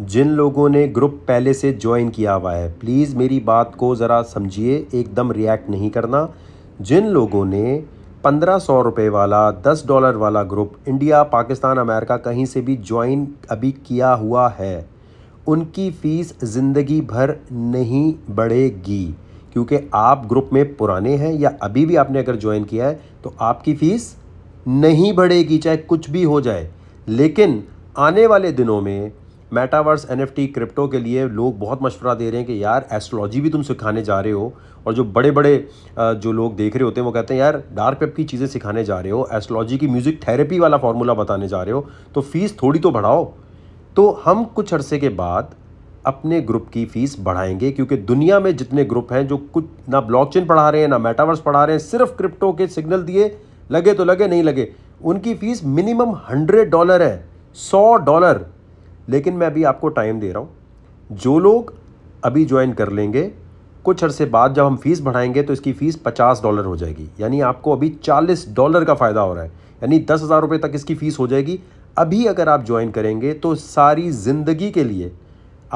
जिन लोगों ने ग्रुप पहले से ज्वाइन किया हुआ है प्लीज़ मेरी बात को ज़रा समझिए एकदम रिएक्ट नहीं करना जिन लोगों ने पंद्रह सौ रुपये वाला दस डॉलर वाला ग्रुप इंडिया पाकिस्तान अमेरिका कहीं से भी ज्वाइन अभी किया हुआ है उनकी फ़ीस ज़िंदगी भर नहीं बढ़ेगी क्योंकि आप ग्रुप में पुराने हैं या अभी भी आपने अगर ज्वाइन किया है तो आपकी फ़ीस नहीं बढ़ेगी चाहे कुछ भी हो जाए लेकिन आने वाले दिनों में मेटावर्स एन क्रिप्टो के लिए लोग बहुत मशवरा दे रहे हैं कि यार एस्ट्रोलॉजी भी तुम सिखाने जा रहे हो और जो बड़े बड़े जो लोग देख रहे होते हैं वो कहते हैं यार डार्क वेब की चीज़ें सिखाने जा रहे हो एस्ट्रोलॉजी की म्यूज़िक थेरेपी वाला फार्मूला बताने जा रहे हो तो फ़ीस थोड़ी तो बढ़ाओ तो हम कुछ अरसे के बाद अपने ग्रुप की फ़ीस बढ़ाएंगे क्योंकि दुनिया में जितने ग्रुप हैं जो कुछ ना ब्लॉकचेन पढ़ा रहे हैं ना मेटावर्स पढ़ा रहे हैं सिर्फ क्रिप्टो के सिग्नल दिए लगे तो लगे नहीं लगे उनकी फ़ीस मिनिमम हंड्रेड डॉलर है सौ डॉलर लेकिन मैं अभी आपको टाइम दे रहा हूँ जो लोग अभी ज्वाइन कर लेंगे कुछ अर्से बाद जब हम फीस बढ़ाएंगे तो इसकी फ़ीस पचास डॉलर हो जाएगी यानी आपको अभी चालीस डॉलर का फ़ायदा हो रहा है यानी दस हज़ार रुपये तक इसकी फ़ीस हो जाएगी अभी अगर आप ज्वाइन करेंगे तो सारी ज़िंदगी के लिए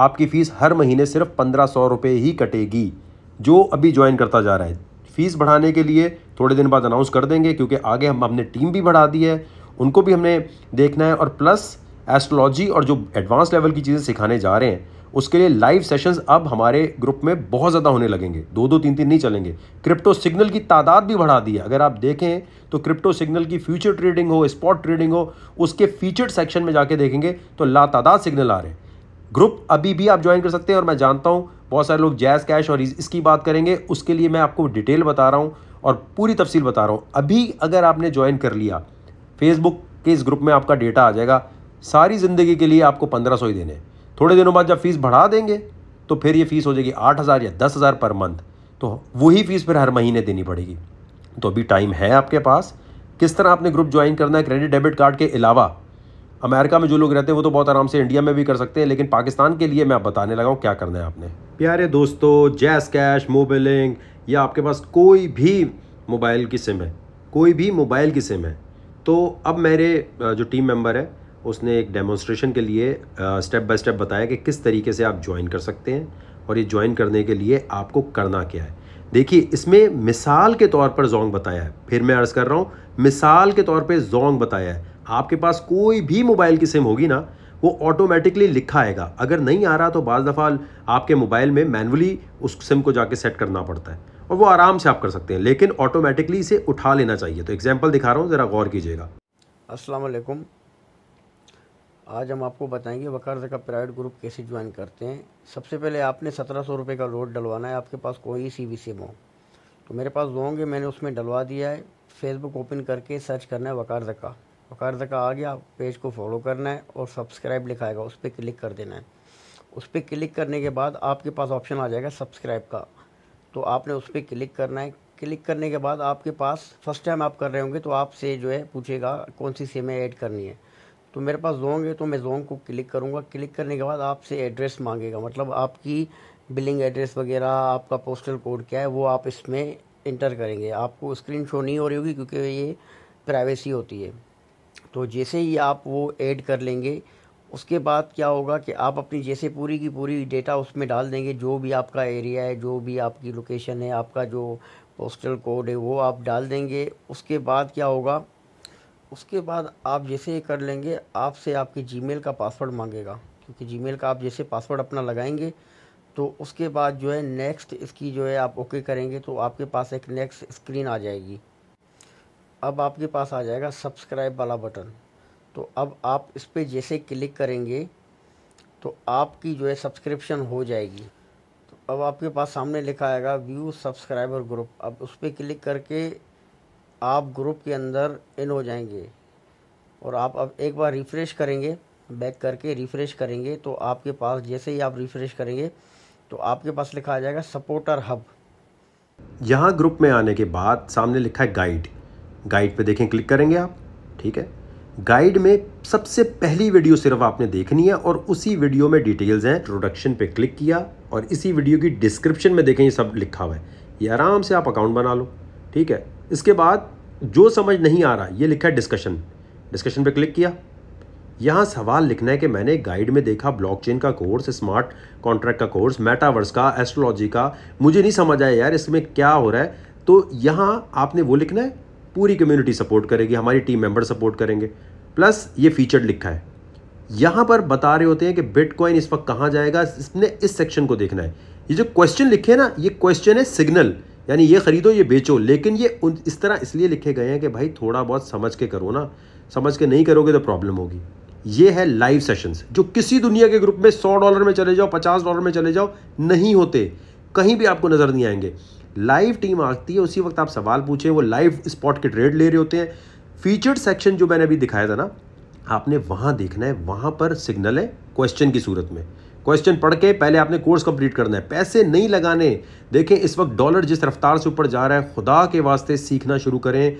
आपकी फ़ीस हर महीने सिर्फ पंद्रह सौ रुपये ही कटेगी जो अभी ज्वाइन करता जा रहा है फ़ीस बढ़ाने के लिए थोड़े दिन बाद अनाउंस कर देंगे क्योंकि आगे हम अपने टीम भी बढ़ा दी है उनको भी हमने देखना है और प्लस एस्ट्रोलॉजी और जो एडवांस लेवल की चीज़ें सिखाने जा रहे हैं उसके लिए लाइव सेशंस अब हमारे ग्रुप में बहुत ज़्यादा होने लगेंगे दो दो तीन तीन नहीं चलेंगे क्रिप्टो सिग्नल की तादाद भी बढ़ा दी है अगर आप देखें तो क्रिप्टो सिग्नल की फ्यूचर ट्रेडिंग हो स्पॉट ट्रेडिंग हो उसके फीचर सेक्शन में जाके देखेंगे तो ला तादाद सिग्नल आ रहे हैं ग्रुप अभी भी आप ज्वाइन कर सकते हैं और मैं जानता हूँ बहुत सारे लोग जैज़ कैश और इसकी बात करेंगे उसके लिए मैं आपको डिटेल बता रहा हूँ और पूरी तफसील बता रहा हूँ अभी अगर आपने ज्वाइन कर लिया फेसबुक के इस ग्रुप में आपका डेटा आ जाएगा सारी ज़िंदगी के लिए आपको पंद्रह सौ ही देने थोड़े दिनों बाद जब फीस बढ़ा देंगे तो फिर ये फ़ीस हो जाएगी आठ हज़ार या दस हज़ार पर मंथ तो वही फ़ीस फिर हर महीने देनी पड़ेगी तो अभी टाइम है आपके पास किस तरह आपने ग्रुप ज्वाइन करना है क्रेडिट डेबिट कार्ड के अलावा अमेरिका में जो लोग रहते हैं वो तो बहुत आराम से इंडिया में भी कर सकते हैं लेकिन पाकिस्तान के लिए मैं आप बताने लगा हूँ क्या करना है आपने प्यारे दोस्तों जैस कैश मोबिलिंग या आपके पास कोई भी मोबाइल की सिम है कोई भी मोबाइल की सिम है तो अब मेरे जो टीम मेंबर है उसने एक डेमोन्स्ट्रेशन के लिए स्टेप बाय स्टेप बताया कि किस तरीके से आप ज्वाइन कर सकते हैं और ये ज्वाइन करने के लिए आपको करना क्या है देखिए इसमें मिसाल के तौर पर जोंग बताया है फिर मैं अर्ज़ कर रहा हूँ मिसाल के तौर पर जोंग बताया है आपके पास कोई भी मोबाइल की सिम होगी ना वो ऑटोमेटिकली लिखा आएगा अगर नहीं आ रहा तो बाज दफ़ा आपके मोबाइल में मैनुअली उस सिम को जाके सेट करना पड़ता है और वो आराम से आप कर सकते हैं लेकिन ऑटोमेटिकली इसे उठा लेना चाहिए तो एग्जाम्पल दिखा रहा हूँ ज़रा गौर कीजिएगा असलकुम आज हम आपको बताएंगे वकार का प्राइवेट ग्रुप कैसे ज्वाइन करते हैं सबसे पहले आपने सत्रह सौ रुपये का लोड डलवाना है आपके पास कोई सी वी सिम हो तो मेरे पास दो होंगे मैंने उसमें डलवा दिया है फेसबुक ओपन करके सर्च करना है वकार जका वकार जका आ गया पेज को फॉलो करना है और सब्सक्राइब लिखाएगा उस पर क्लिक कर देना है उस पर क्लिक करने के बाद आपके पास ऑप्शन आ जाएगा सब्सक्राइब का तो आपने उस पर क्लिक करना है क्लिक करने के बाद आपके पास फर्स्ट टाइम आप कर रहे होंगे तो आपसे जो है पूछेगा कौन सी सिमें ऐड करनी है तो मेरे पास जोंग है तो मैं जोंग को क्लिक करूँगा क्लिक करने के बाद आपसे एड्रेस मांगेगा मतलब आपकी बिलिंग एड्रेस वगैरह आपका पोस्टल कोड क्या है वो आप इसमें इंटर करेंगे आपको स्क्रीन शो नहीं हो रही होगी क्योंकि ये प्राइवेसी होती है तो जैसे ही आप वो ऐड कर लेंगे उसके बाद क्या होगा कि आप अपनी जैसे पूरी की पूरी डेटा उसमें डाल देंगे जो भी आपका एरिया है जो भी आपकी लोकेशन है आपका जो पोस्टल कोड है वो आप डाल देंगे उसके बाद क्या होगा उसके बाद आप जैसे ये कर लेंगे आपसे आपके जीमेल का पासवर्ड मांगेगा क्योंकि जीमेल का आप जैसे पासवर्ड अपना लगाएंगे तो उसके बाद जो है नेक्स्ट इसकी जो है आप ओके करेंगे तो आपके पास एक नेक्स्ट स्क्रीन आ जाएगी अब आपके पास आ जाएगा सब्सक्राइब वाला बटन तो अब आप इस पर जैसे क्लिक करेंगे तो आपकी जो है सब्सक्रिप्शन हो जाएगी तो अब आपके पास सामने लिखा आएगा व्यू सब्सक्राइबर ग्रुप अब उस पर क्लिक करके आप ग्रुप के अंदर इन हो जाएंगे और आप अब एक बार रिफ़्रेश करेंगे बैक करके रिफ़्रेश करेंगे तो आपके पास जैसे ही आप रिफ़्रेश करेंगे तो आपके पास लिखा आ जाएगा सपोर्टर हब यहाँ ग्रुप में आने के बाद सामने लिखा है गाइड गाइड पे देखें क्लिक करेंगे आप ठीक है गाइड में सबसे पहली वीडियो सिर्फ आपने देखनी है और उसी वीडियो में डिटेल्स हैं प्रोडक्शन पे क्लिक किया और इसी वीडियो की डिस्क्रिप्शन में देखें ये सब लिखा हुआ है ये आराम से आप अकाउंट बना लो ठीक है इसके बाद जो समझ नहीं आ रहा ये लिखा है डिस्कशन डिस्कशन पे क्लिक किया यहाँ सवाल लिखना है कि मैंने गाइड में देखा ब्लॉकचेन का कोर्स स्मार्ट कॉन्ट्रैक्ट का कोर्स मेटावर्स का एस्ट्रोलॉजी का मुझे नहीं समझ आया यार इसमें क्या हो रहा है तो यहाँ आपने वो लिखना है पूरी कम्युनिटी सपोर्ट करेगी हमारी टीम मेंबर सपोर्ट करेंगे प्लस ये फीचर लिखा है यहाँ पर बता रहे होते हैं कि बिटकॉइन इस वक्त कहाँ जाएगा इसने इस सेक्शन को देखना है ये जो क्वेश्चन लिखे ना ये क्वेश्चन है सिग्नल यानी ये ख़रीदो ये बेचो लेकिन ये इस तरह इसलिए लिखे गए हैं कि भाई थोड़ा बहुत समझ के करो ना समझ के नहीं करोगे तो प्रॉब्लम होगी ये है लाइव सेशंस जो किसी दुनिया के ग्रुप में सौ डॉलर में चले जाओ पचास डॉलर में चले जाओ नहीं होते कहीं भी आपको नज़र नहीं आएंगे लाइव टीम आती है उसी वक्त आप सवाल पूछें वो लाइव स्पॉट के ट्रेड ले रहे होते हैं फीचर्ड सेक्शन जो मैंने अभी दिखाया था ना आपने वहाँ देखना है वहाँ पर सिग्नल है क्वेश्चन की सूरत में क्वेश्चन पढ़ के पहले आपने कोर्स कंप्लीट करना है पैसे नहीं लगाने देखें इस वक्त डॉलर जिस रफ्तार से ऊपर जा रहा है खुदा के वास्ते सीखना शुरू करें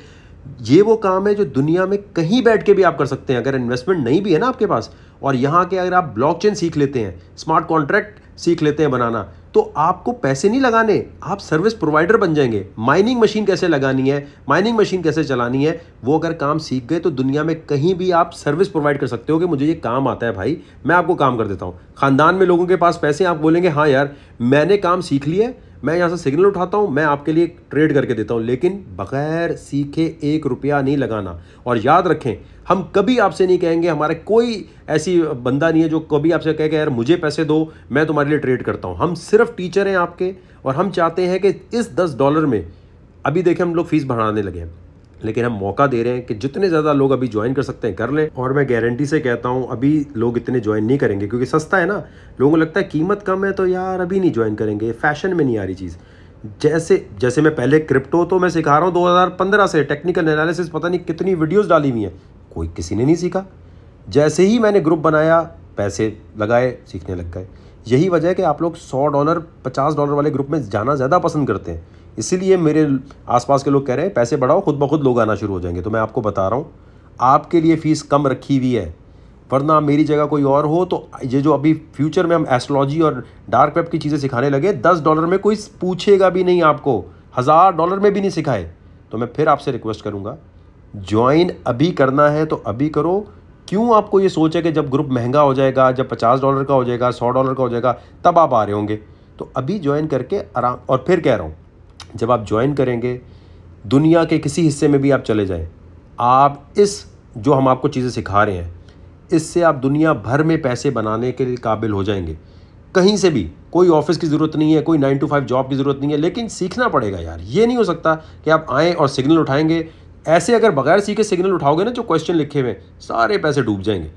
ये वो काम है जो दुनिया में कहीं बैठ के भी आप कर सकते हैं अगर इन्वेस्टमेंट नहीं भी है ना आपके पास और यहाँ के अगर आप ब्लॉकचेन सीख लेते हैं स्मार्ट कॉन्ट्रैक्ट सीख लेते हैं बनाना तो आपको पैसे नहीं लगाने आप सर्विस प्रोवाइडर बन जाएंगे माइनिंग मशीन कैसे लगानी है माइनिंग मशीन कैसे चलानी है वो अगर काम सीख गए तो दुनिया में कहीं भी आप सर्विस प्रोवाइड कर सकते हो कि मुझे ये काम आता है भाई मैं आपको काम कर देता हूँ ख़ानदान में लोगों के पास पैसे आप बोलेंगे हाँ यार मैंने काम सीख लिया मैं यहाँ से सिग्नल उठाता हूँ मैं आपके लिए ट्रेड करके देता हूँ लेकिन बगैर सीखे एक रुपया नहीं लगाना और याद रखें हम कभी आपसे नहीं कहेंगे हमारे कोई ऐसी बंदा नहीं है जो कभी आपसे कहे कि यार मुझे पैसे दो मैं तुम्हारे लिए ट्रेड करता हूँ हम सिर्फ टीचर हैं आपके और हम चाहते हैं कि इस दस डॉलर में अभी देखें हम लोग फीस बढ़ाने लगे हैं लेकिन हम मौका दे रहे हैं कि जितने ज़्यादा लोग अभी ज्वाइन कर सकते हैं कर लें और मैं गारंटी से कहता हूँ अभी लोग इतने ज्वाइन नहीं करेंगे क्योंकि सस्ता है ना लोगों को लगता है कीमत कम है तो यार अभी नहीं ज्वाइन करेंगे फैशन में नहीं आ रही चीज़ जैसे जैसे मैं पहले क्रिप्टो तो मैं सिखा रहा हूँ दो से टेक्निकल एनालिसिस पता नहीं कितनी वीडियोज़ डाली हुई हैं कोई किसी ने नहीं सीखा जैसे ही मैंने ग्रुप बनाया पैसे लगाए सीखने लग गए यही वजह है कि आप लोग सौ डॉलर पचास डॉलर वाले ग्रुप में जाना ज़्यादा पसंद करते हैं इसीलिए मेरे आसपास के लोग कह रहे हैं पैसे बढ़ाओ खुद ब खुद लोग आना शुरू हो जाएंगे तो मैं आपको बता रहा हूँ आपके लिए फ़ीस कम रखी हुई है वरना मेरी जगह कोई और हो तो ये जो अभी फ्यूचर में हम एस्ट्रोलॉजी और डार्क वेब की चीज़ें सिखाने लगे दस डॉलर में कोई पूछेगा भी नहीं आपको हज़ार डॉलर में भी नहीं सिखाए तो मैं फिर आपसे रिक्वेस्ट करूँगा ज्वाइन अभी करना है तो अभी करो क्यों आपको ये सोच है कि जब ग्रुप महंगा हो जाएगा जब पचास डॉलर का हो जाएगा सौ डॉलर का हो जाएगा तब आप आ रहे होंगे तो अभी ज्वाइन करके आराम और फिर कह रहा हूँ जब आप ज्वाइन करेंगे दुनिया के किसी हिस्से में भी आप चले जाएं आप इस जो हम आपको चीज़ें सिखा रहे हैं इससे आप दुनिया भर में पैसे बनाने के लिए काबिल हो जाएंगे कहीं से भी कोई ऑफिस की ज़रूरत नहीं है कोई नाइन टू फाइव जॉब की ज़रूरत नहीं है लेकिन सीखना पड़ेगा यार ये नहीं हो सकता कि आप आएँ और सिग्नल उठाएंगे ऐसे अगर बगैर सीखे सिग्नल उठाओगे ना जो क्वेश्चन लिखे हुए सारे पैसे डूब जाएंगे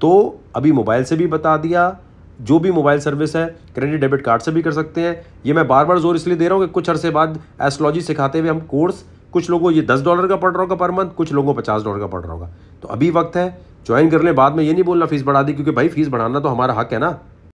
तो अभी मोबाइल से भी बता दिया जो भी मोबाइल सर्विस है क्रेडिट डेबिट कार्ड से भी कर सकते हैं ये मैं बार बार जोर इसलिए दे रहा हूँ कि कुछ अरसे बाद एस्ट्रोलॉजी सिखाते हुए हम कोर्स कुछ लोगों ये दस डॉलर का पड़ रहा होगा पर मंथ कुछ लोगों को पचास डॉलर का पड़ रहा होगा तो अभी वक्त है ज्वाइन कर ले बाद में ये नहीं बोलना फीस बढ़ा दी क्योंकि भाई फीस बढ़ाना तो हमारा हक है ना